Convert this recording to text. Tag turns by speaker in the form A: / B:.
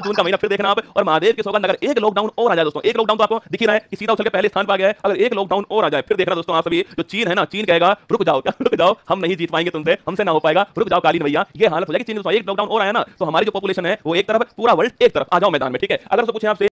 A: जून का महीना फिर देखना आप और महादेव के सोगा नगर एक लॉकडाउन और आ जाए दोस्तों एक लॉकडाउन तो आपको दिखी रहा है कि सीधा उछल के पहले स्थान पर आ गया है अगर एक लॉकडाउन और आ जाए फिर देखना दोस्तों आप सभी जो चीन है ना चीन कहेगा रुक जाओ क्या रुक जाओ हम नहीं जीत पाएंगे तुमसे हमसे ना हो पाएगा रुक जाओ कालीन भैया ये हालत हो जाएगी चीन एक लॉकडाउन और आया ना तो हमारी जो पॉपुलेशन है वो एक तरफ पूरा वर्ल्ड एक तरफ आ जाओ मैदान में ठीक है अगर तो पूछे आपसे